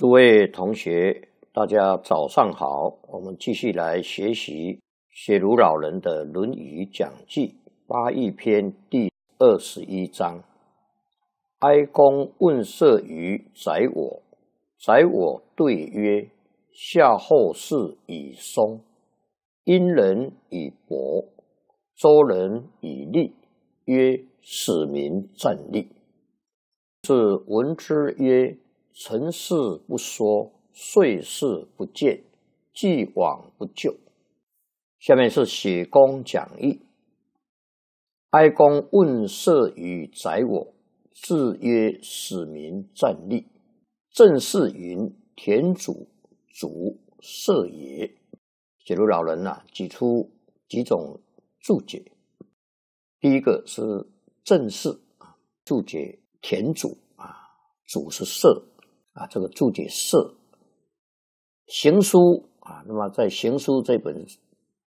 诸位同学，大家早上好。我们继续来学习雪庐老人的《论语讲记》八义篇第二十一章。哀公问社于宰我，宰我对曰：“夏后氏以松，殷人以柏，周人以栗。”曰：“使民战立。”是闻之曰。成事不说，遂事不见，既往不咎。下面是写公讲义。哀公问社于宰我，自曰：“使民战立。”正氏云：“田主主社也。”写如老人呐，举出几种注解。第一个是正氏啊，注解田主啊，主是社。啊，这个注解是行书啊。那么在行书这本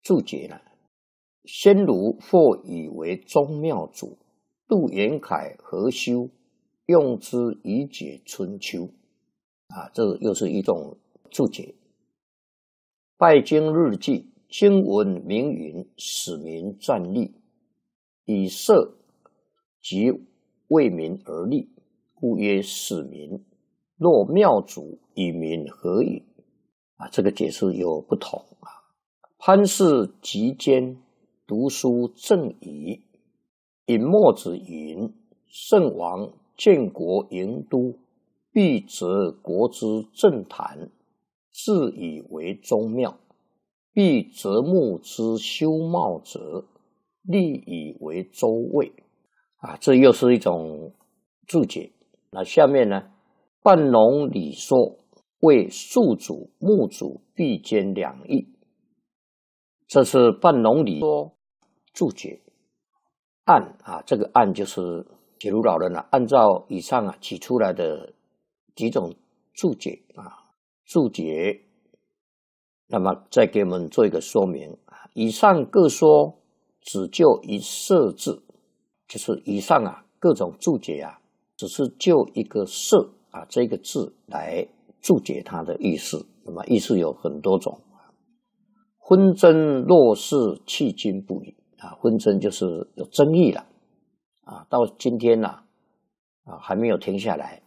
注解呢，先儒或以为宗庙主，杜延凯何修用之以解春秋？啊，这又是一种注解。拜经日记，经文明云，使民站立，以社即为民而立，故曰使民。若庙主与民何与？啊，这个解释有不同啊。潘氏集间读书正矣，尹墨子云：“圣王建国营都，必择国之正坛，自以为宗庙；必择木之修茂者，立以为周位。”啊，这又是一种注解。那下面呢？半农礼说为庶主墓主必兼两义，这是半农礼说注解案啊。这个案就是铁路老人啊。按照以上啊提出来的几种注解啊注解，那么再给我们做一个说明啊。以上各说只就一设字，就是以上啊各种注解啊，只是就一个设。把这个字来注解它的意思，那么意思有很多种。纷争若是迄今不已啊，纷争就是有争议了啊，到今天呢啊还没有停下来。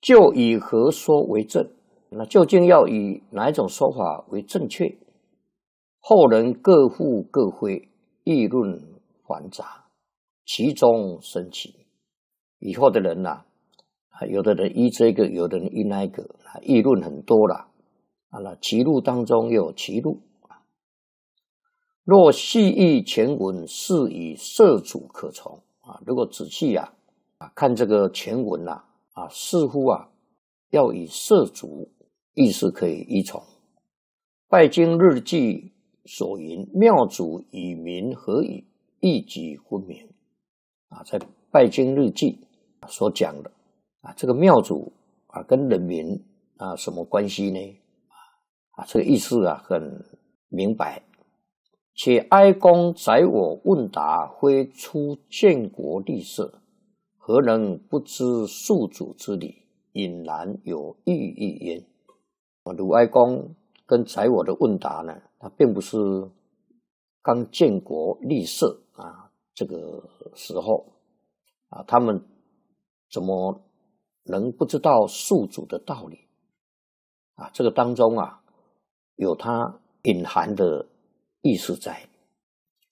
就以何说为正？那究竟要以哪一种说法为正确？后人各赋各挥，议论繁杂，其中生起以后的人呐。有的人依这个，有的人依那个，啊，议论很多了。啊，那歧路当中又有歧路。若细意前文，是以色主可从啊。如果仔细啊，啊，看这个前文呐，啊，似乎啊，要以色主意思可以依从。拜经日记所云，妙主与民何以一己昏明。”啊，在拜经日记所讲的。啊，这个庙主啊，跟人民啊，什么关系呢？啊，这个意思啊，很明白。且哀公载我问答，非出建国立社，何能不知宿主之礼？引然有寓意焉。啊，鲁哀公跟载我的问答呢，他并不是刚建国立社啊，这个时候啊，他们怎么？人不知道宿主的道理啊，这个当中啊，有他隐含的意思在。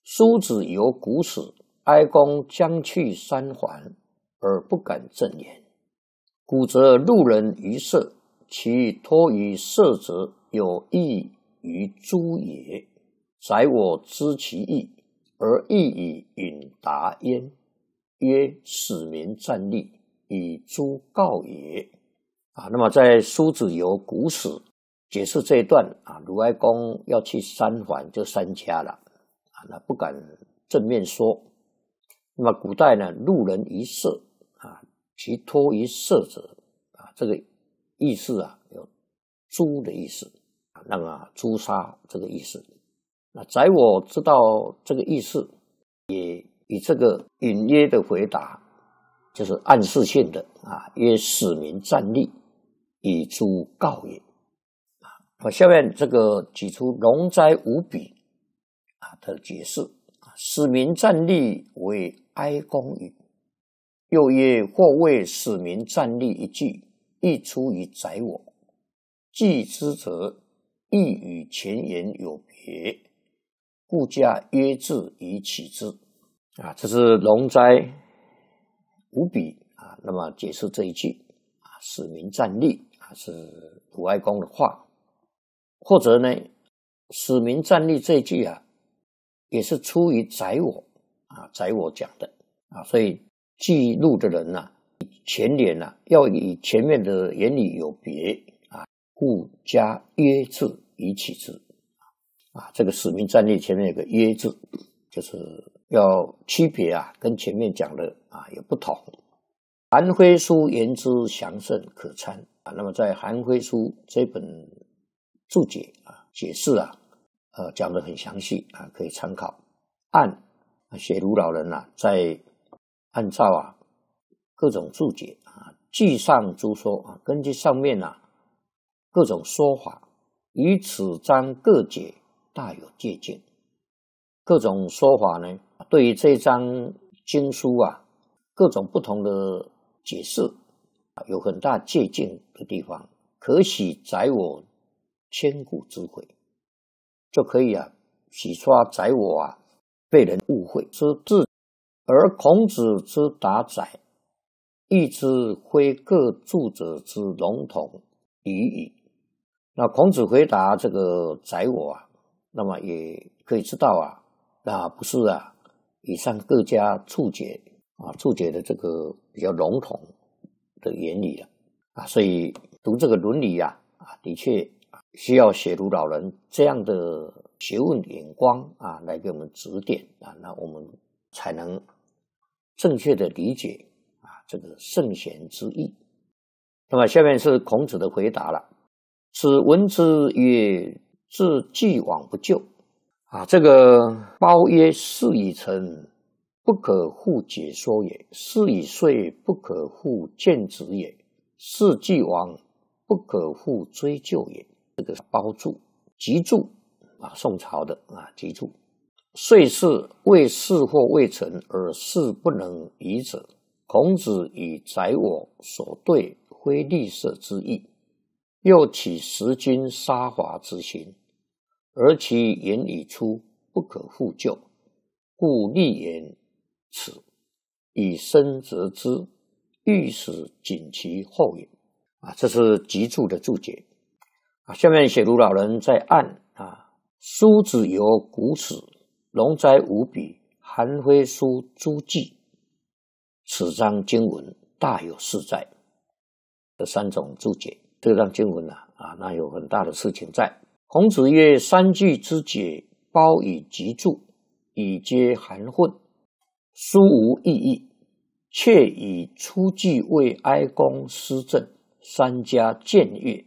叔子有古史，哀公将去三环而不敢正言。古则路人于色，其托于色者，有益于诸也。宰我知其意，而亦以允达焉，曰：使民站立。以诸告也啊，那么在《苏子游古史》解释这一段啊，鲁哀公要去三环，就三家了啊，那不敢正面说。那么古代呢，路人一射啊，其托一射者啊，这个意思啊，有诛的意思啊，那么诛杀这个意思。那宰我知道这个意思，也以这个隐约的回答。就是暗示性的啊，曰使民站立，以诸告也。好，下面这个举出“龙哉无比”啊的解释啊，使民站立为哀公语。又曰或谓使民站立一句亦出于宰我，既之者亦与前言有别，故加曰至以起之啊，这是龙哉。无笔啊，那么解释这一句啊，“使民站立”啊，是鲁哀公的话，或者呢，“使民站立”这一句啊，也是出于宰我啊，宰我讲的啊，所以记录的人呐，前脸呐，要与前面的言语有别啊，故加“曰”字以启之啊，这个“使命站立”前面有个“曰”字，就是。要区别啊，跟前面讲的啊也不同。韩非书言之详甚可参啊，那么在韩非书这本注解啊解释啊，呃讲得很详细啊，可以参考。按雪庐老人呐，在按照啊各种注解啊，记上诸说啊，根据上面啊、各种说法，与此章各解大有借鉴。各种说法呢。对于这张经书啊，各种不同的解释有很大借鉴的地方。可洗载我千古之悔，就可以啊洗刷载我啊被人误会。之自而孔子之达载，亦之非各著者之笼统已矣。那孔子回答这个载我啊，那么也可以知道啊那不是啊。以上各家注解啊，注解的这个比较笼统的原理了啊，所以读这个伦理呀啊，的确需要写读老人这样的学问眼光啊，来给我们指点啊，那我们才能正确的理解啊这个圣贤之意。那么下面是孔子的回答了，子闻之曰：“自既往不咎。”啊，这个包曰：“事以成，不可复解说也；事以遂，不可复见止也；事既亡，不可复追究也。”这个是包注集注啊，宋朝的啊集注。遂是未事或未成而事不能已者。孔子以宰我所对，非利舍之意，又岂食君杀伐之心？而其言已出，不可复救，故立言此以身则之，欲使谨其后也。啊，这是集注的注解。啊，下面写庐老人在案啊，书子由古史，龙灾无比，寒非书诸记，此章经文大有事在。这三种注解，这段经文呢，啊，那有很大的事情在。孔子曰：“三句之解，包以集注，以皆含混，殊无意义。却以初句为哀公施政，三家僭越，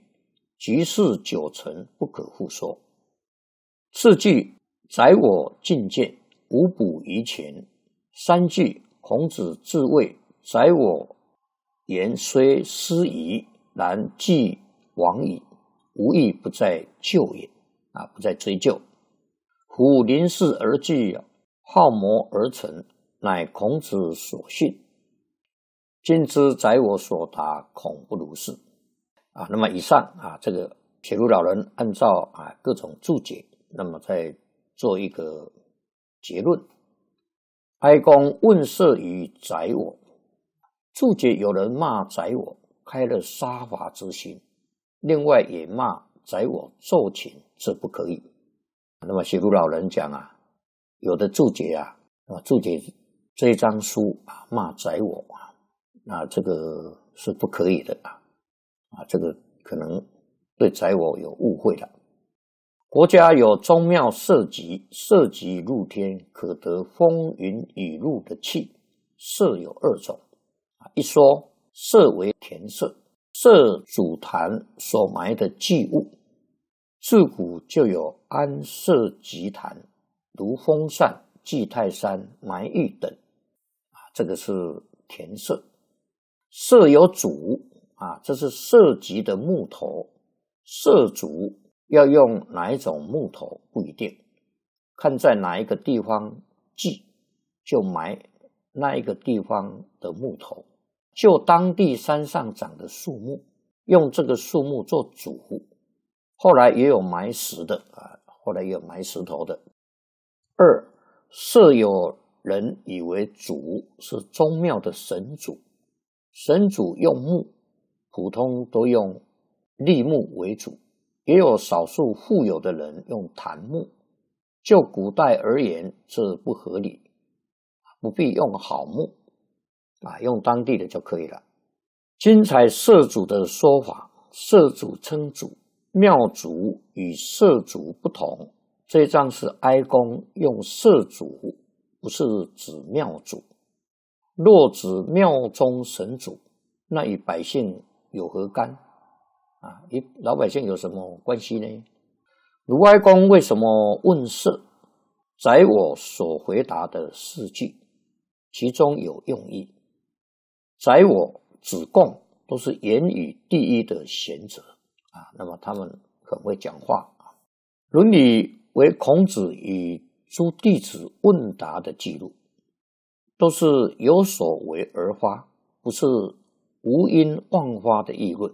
局势久成，不可复说。次句宰我进谏，无补于前。三句孔子自谓，宰我言虽失矣，然既往矣。”无意不在救也，啊，不在追究。虎临事而惧，好谋而成，乃孔子所训。今之宰我所答，恐不如是。啊，那么以上啊，这个铁路老人按照啊各种注解，那么再做一个结论。哀公问色于宰我，注解有人骂宰我，开了杀伐之心。另外也骂宰我奏琴这不可以。那么学古老人讲啊，有的注解啊，啊注解这一章书啊骂宰我啊，那这个是不可以的啊，啊这个可能对宰我有误会了。国家有宗庙，涉及涉及露天，可得风云雨露的气，色有二种啊，一说色为田色。社主坛所埋的祭物，自古就有安社祭坛，如风扇、祭泰山、埋玉等。啊，这个是田舍，舍有主啊，这是涉及的木头。涉主要用哪一种木头，不一定，看在哪一个地方祭，就埋那一个地方的木头。就当地山上长的树木，用这个树木做主，后来也有埋石的啊，后来也有埋石头的。二，设有人以为主是宗庙的神主，神主用木，普通都用立木为主，也有少数富有的人用檀木。就古代而言是不合理，不必用好木。啊，用当地的就可以了。精彩社主的说法，社主称主，庙主与社主不同。这一章是哀公用社主，不是指庙主。若指庙中神主，那与百姓有何干？啊，与老百姓有什么关系呢？鲁哀公为什么问社？载我所回答的四句，其中有用意。宰我、子贡都是言语第一的贤者啊，那么他们很会讲话啊。《论语》为孔子与诸弟子问答的记录，都是有所为而发，不是无因妄发的议论，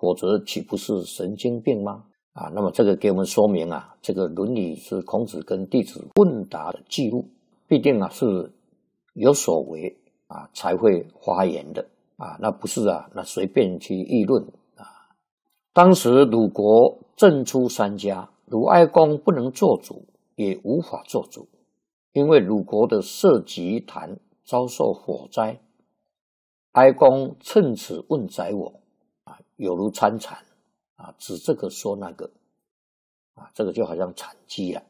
否则岂不是神经病吗？啊，那么这个给我们说明啊，这个《论语》是孔子跟弟子问答的记录，必定啊是有所为。啊，才会发言的啊，那不是啊，那随便去议论啊。当时鲁国政出三家，鲁哀公不能做主，也无法做主，因为鲁国的社稷坛遭受火灾。哀公趁此问宰我：“啊，有如参禅啊，指这个说那个啊，这个就好像禅机了。”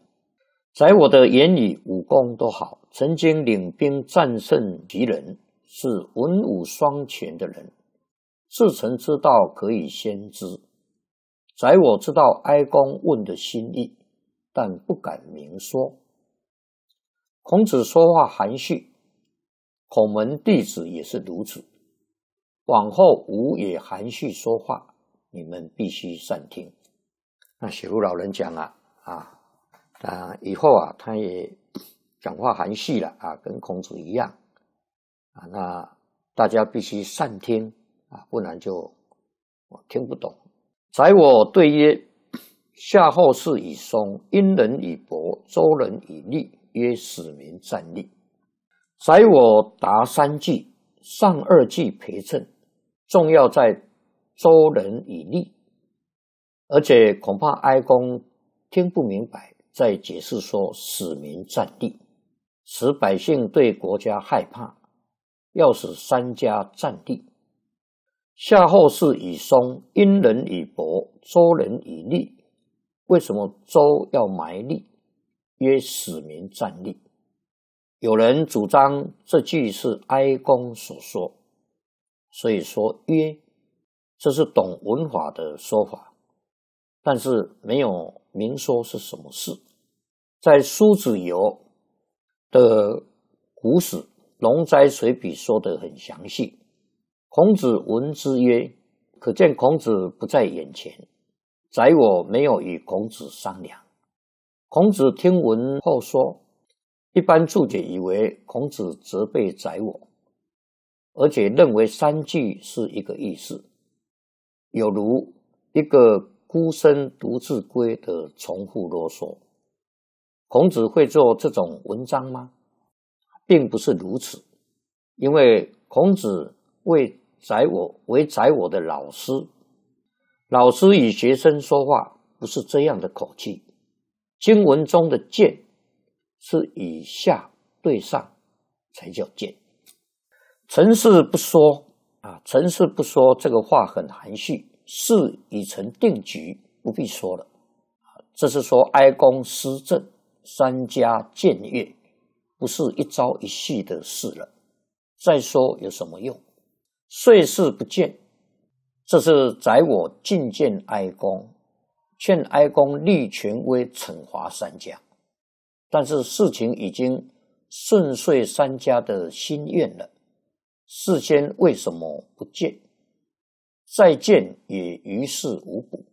在我的眼里，武功都好，曾经领兵战胜敌人，是文武双全的人。自成之道可以先知。宰我知道哀公问的心意，但不敢明说。孔子说话含蓄，孔门弟子也是如此。往后吾也含蓄说话，你们必须善听。那雪庐老人讲啊啊。啊，以后啊，他也讲话含蓄了啊，跟孔子一样啊。那大家必须善听啊，不然就我听不懂。宰我对曰：夏后氏以松，殷人以柏，周人以栗。曰：使民战立。宰我达三计，上二计陪衬，重要在周人以栗，而且恐怕哀公听不明白。在解释说：“使民战栗，使百姓对国家害怕。要使三家战栗。夏后氏以松，殷人以薄，周人以栗。为什么周要埋栗？曰：使民战栗。有人主张这句是哀公所说，所以说‘曰’，这是懂文法的说法，但是没有明说是什么事。”在苏子游的《古史龙斋随笔》说得很详细。孔子闻之曰，可见孔子不在眼前。宰我没有与孔子商量。孔子听闻后说，一般注解以为孔子责备宰我，而且认为三句是一个意思，有如一个孤身独自归的重复啰嗦。孔子会做这种文章吗？并不是如此，因为孔子为宰我为宰我的老师，老师与学生说话不是这样的口气。经文中的“见”是以下对上，才叫见。成事不说啊，成事不说这个话很含蓄，事已成定局，不必说了。这是说哀公施政。三家僭越，不是一朝一夕的事了。再说有什么用？岁事不见，这是宰我觐见哀公，劝哀公立权威，惩罚三家。但是事情已经顺遂三家的心愿了。事先为什么不见？再见也于事无补，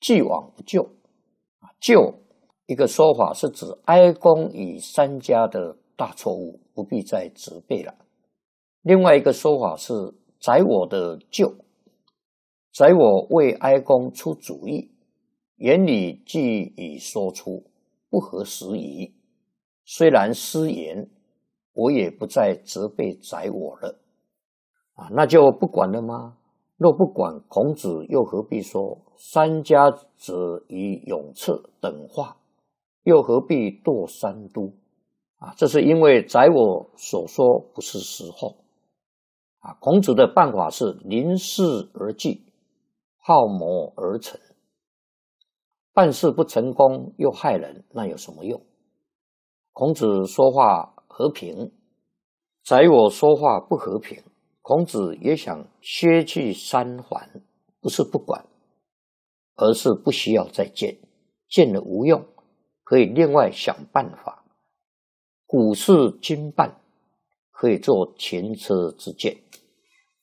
既往不咎啊！咎。一个说法是指哀公与三家的大错误，不必再责备了。另外一个说法是，宰我的舅，宰我为哀公出主意，言理既已说出，不合时宜，虽然失言，我也不再责备宰我了。啊，那就不管了吗？若不管，孔子又何必说三家者以永次”等话？又何必堕三都？啊，这是因为宰我所说不是实话。啊，孔子的办法是临事而计，好谋而成。办事不成功又害人，那有什么用？孔子说话和平，宰我说话不和平。孔子也想削去三环，不是不管，而是不需要再见，见了无用。可以另外想办法，古市经办，可以做前车之鉴，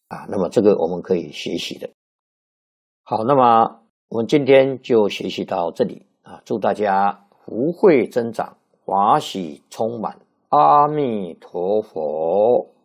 啊，那么这个我们可以学习的。好，那么我们今天就学习到这里啊！祝大家福慧增长，华喜充满，阿弥陀佛。